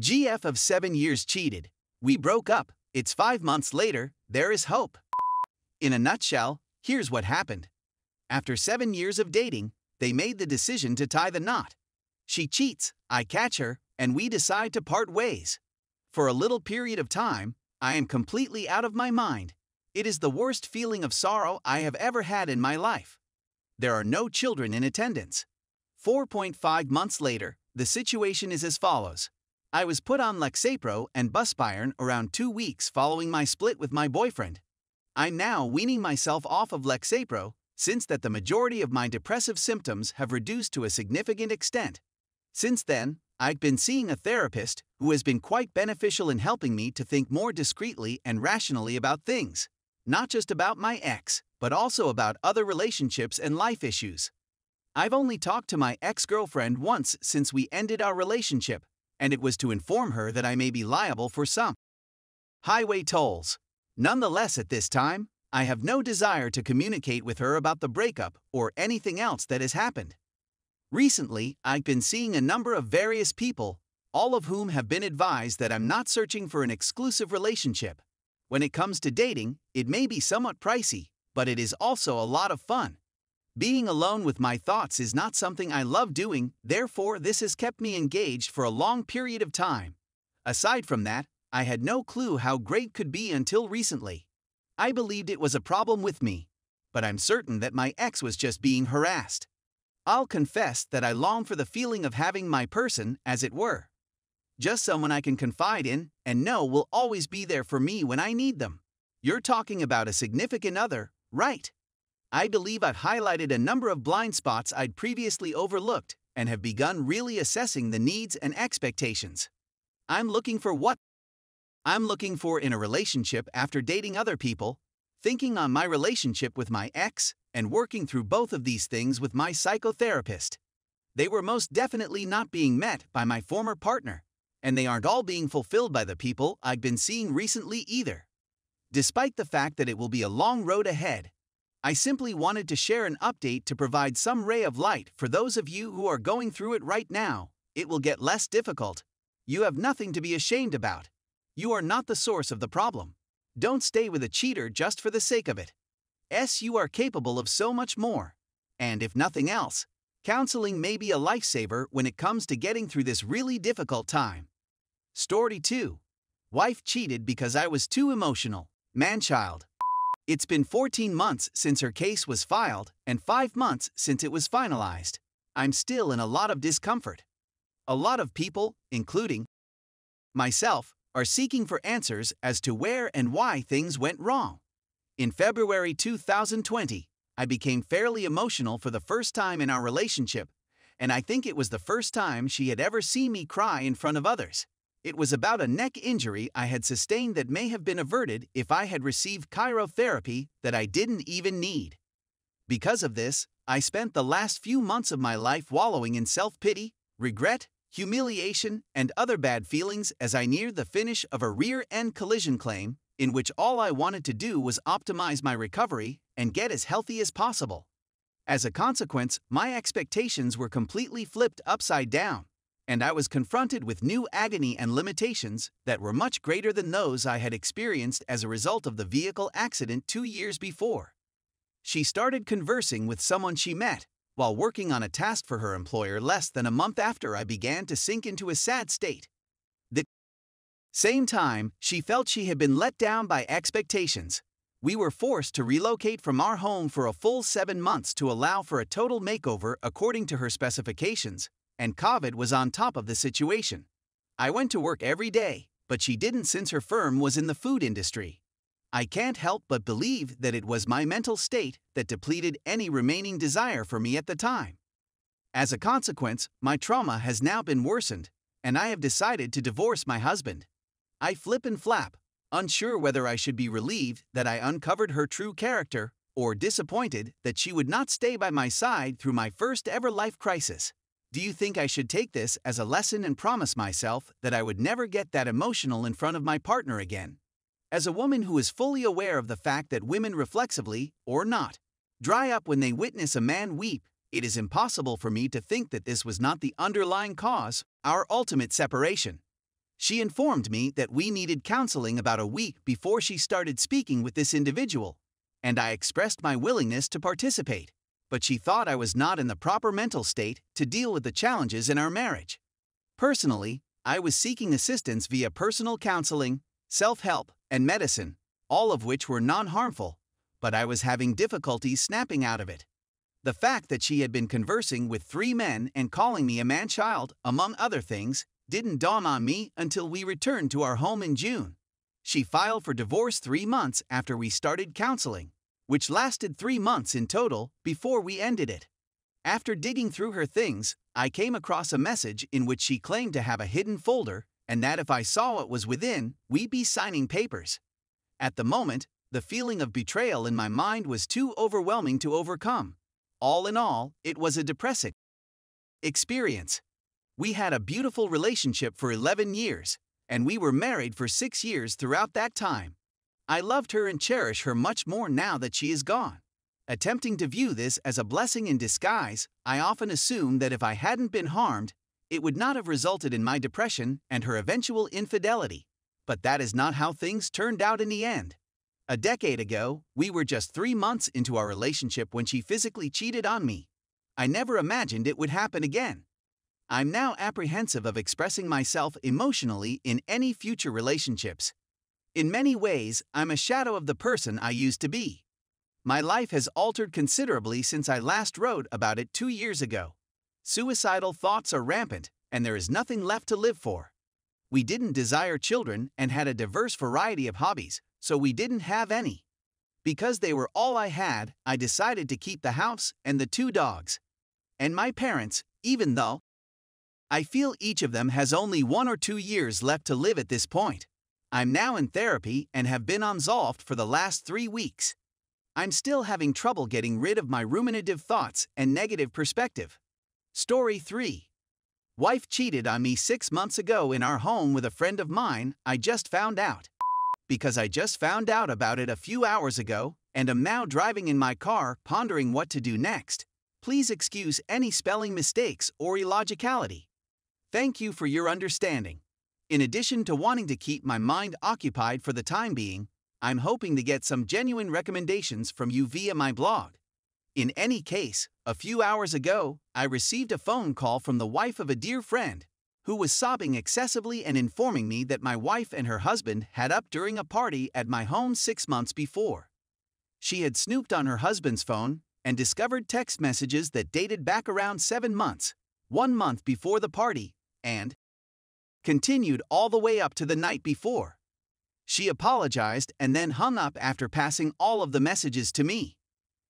GF of seven years cheated. We broke up. It's five months later. There is hope. In a nutshell, here's what happened. After seven years of dating, they made the decision to tie the knot. She cheats, I catch her, and we decide to part ways. For a little period of time, I am completely out of my mind. It is the worst feeling of sorrow I have ever had in my life. There are no children in attendance. 4.5 months later, the situation is as follows. I was put on Lexapro and Buspiron around two weeks following my split with my boyfriend. I'm now weaning myself off of Lexapro, since that the majority of my depressive symptoms have reduced to a significant extent. Since then, I've been seeing a therapist who has been quite beneficial in helping me to think more discreetly and rationally about things, not just about my ex, but also about other relationships and life issues. I've only talked to my ex girlfriend once since we ended our relationship, and it was to inform her that I may be liable for some highway tolls. Nonetheless, at this time, I have no desire to communicate with her about the breakup or anything else that has happened. Recently, I've been seeing a number of various people, all of whom have been advised that I'm not searching for an exclusive relationship. When it comes to dating, it may be somewhat pricey, but it is also a lot of fun. Being alone with my thoughts is not something I love doing, therefore, this has kept me engaged for a long period of time. Aside from that, I had no clue how great could be until recently. I believed it was a problem with me, but I'm certain that my ex was just being harassed. I'll confess that I long for the feeling of having my person, as it were. Just someone I can confide in and know will always be there for me when I need them. You're talking about a significant other, right? I believe I've highlighted a number of blind spots I'd previously overlooked and have begun really assessing the needs and expectations. I'm looking for what I'm looking for in a relationship after dating other people, thinking on my relationship with my ex, and working through both of these things with my psychotherapist. They were most definitely not being met by my former partner, and they aren't all being fulfilled by the people I've been seeing recently either. Despite the fact that it will be a long road ahead, I simply wanted to share an update to provide some ray of light for those of you who are going through it right now. It will get less difficult. You have nothing to be ashamed about. You are not the source of the problem. Don't stay with a cheater just for the sake of it. S. You are capable of so much more. And if nothing else, counseling may be a lifesaver when it comes to getting through this really difficult time. Story 2 Wife cheated because I was too emotional. Manchild. It's been 14 months since her case was filed and 5 months since it was finalized. I'm still in a lot of discomfort. A lot of people, including myself, are seeking for answers as to where and why things went wrong. In February 2020, I became fairly emotional for the first time in our relationship, and I think it was the first time she had ever seen me cry in front of others. It was about a neck injury I had sustained that may have been averted if I had received chirotherapy that I didn't even need. Because of this, I spent the last few months of my life wallowing in self pity, regret, humiliation, and other bad feelings as I neared the finish of a rear end collision claim, in which all I wanted to do was optimize my recovery and get as healthy as possible. As a consequence, my expectations were completely flipped upside down and I was confronted with new agony and limitations that were much greater than those I had experienced as a result of the vehicle accident two years before. She started conversing with someone she met while working on a task for her employer less than a month after I began to sink into a sad state. The same time, she felt she had been let down by expectations. We were forced to relocate from our home for a full seven months to allow for a total makeover according to her specifications, and COVID was on top of the situation. I went to work every day, but she didn't since her firm was in the food industry. I can't help but believe that it was my mental state that depleted any remaining desire for me at the time. As a consequence, my trauma has now been worsened, and I have decided to divorce my husband. I flip and flap, unsure whether I should be relieved that I uncovered her true character or disappointed that she would not stay by my side through my first ever life crisis. Do you think I should take this as a lesson and promise myself that I would never get that emotional in front of my partner again? As a woman who is fully aware of the fact that women reflexively, or not, dry up when they witness a man weep, it is impossible for me to think that this was not the underlying cause, our ultimate separation. She informed me that we needed counseling about a week before she started speaking with this individual, and I expressed my willingness to participate but she thought I was not in the proper mental state to deal with the challenges in our marriage. Personally, I was seeking assistance via personal counseling, self help, and medicine, all of which were non harmful, but I was having difficulties snapping out of it. The fact that she had been conversing with three men and calling me a man child, among other things, didn't dawn on me until we returned to our home in June. She filed for divorce three months after we started counseling, which lasted three months in total before we ended it. After digging through her things, I came across a message in which she claimed to have a hidden folder and that if I saw what was within, we'd be signing papers. At the moment, the feeling of betrayal in my mind was too overwhelming to overcome. All in all, it was a depressing experience. We had a beautiful relationship for 11 years, and we were married for six years throughout that time. I loved her and cherish her much more now that she is gone. Attempting to view this as a blessing in disguise, I often assume that if I hadn't been harmed, it would not have resulted in my depression and her eventual infidelity. But that is not how things turned out in the end. A decade ago, we were just three months into our relationship when she physically cheated on me. I never imagined it would happen again. I'm now apprehensive of expressing myself emotionally in any future relationships, in many ways, I'm a shadow of the person I used to be. My life has altered considerably since I last wrote about it two years ago. Suicidal thoughts are rampant, and there is nothing left to live for. We didn't desire children and had a diverse variety of hobbies, so we didn't have any. Because they were all I had, I decided to keep the house and the two dogs. And my parents, even though I feel each of them has only one or two years left to live at this point. I'm now in therapy and have been on Zolft for the last three weeks. I'm still having trouble getting rid of my ruminative thoughts and negative perspective. Story 3 Wife cheated on me six months ago in our home with a friend of mine, I just found out. Because I just found out about it a few hours ago and am now driving in my car pondering what to do next. Please excuse any spelling mistakes or illogicality. Thank you for your understanding. In addition to wanting to keep my mind occupied for the time being, I'm hoping to get some genuine recommendations from you via my blog. In any case, a few hours ago, I received a phone call from the wife of a dear friend, who was sobbing excessively and informing me that my wife and her husband had up during a party at my home six months before. She had snooped on her husband's phone and discovered text messages that dated back around seven months, one month before the party, and, continued all the way up to the night before. She apologized and then hung up after passing all of the messages to me.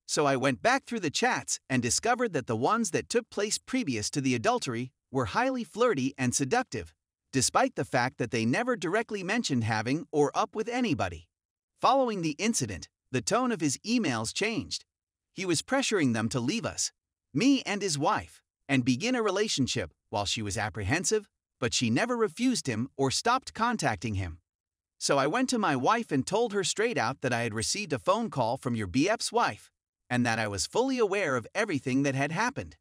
So I went back through the chats and discovered that the ones that took place previous to the adultery were highly flirty and seductive, despite the fact that they never directly mentioned having or up with anybody. Following the incident, the tone of his emails changed. He was pressuring them to leave us, me and his wife, and begin a relationship while she was apprehensive, but she never refused him or stopped contacting him. So I went to my wife and told her straight out that I had received a phone call from your BF's wife, and that I was fully aware of everything that had happened.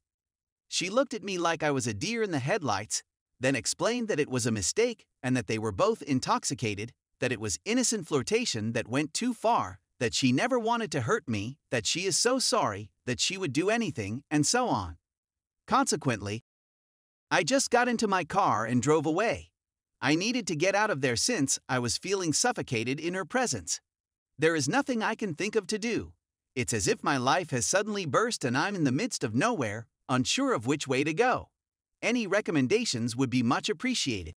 She looked at me like I was a deer in the headlights, then explained that it was a mistake and that they were both intoxicated, that it was innocent flirtation that went too far, that she never wanted to hurt me, that she is so sorry, that she would do anything, and so on. Consequently, I just got into my car and drove away. I needed to get out of there since I was feeling suffocated in her presence. There is nothing I can think of to do. It's as if my life has suddenly burst and I'm in the midst of nowhere, unsure of which way to go. Any recommendations would be much appreciated.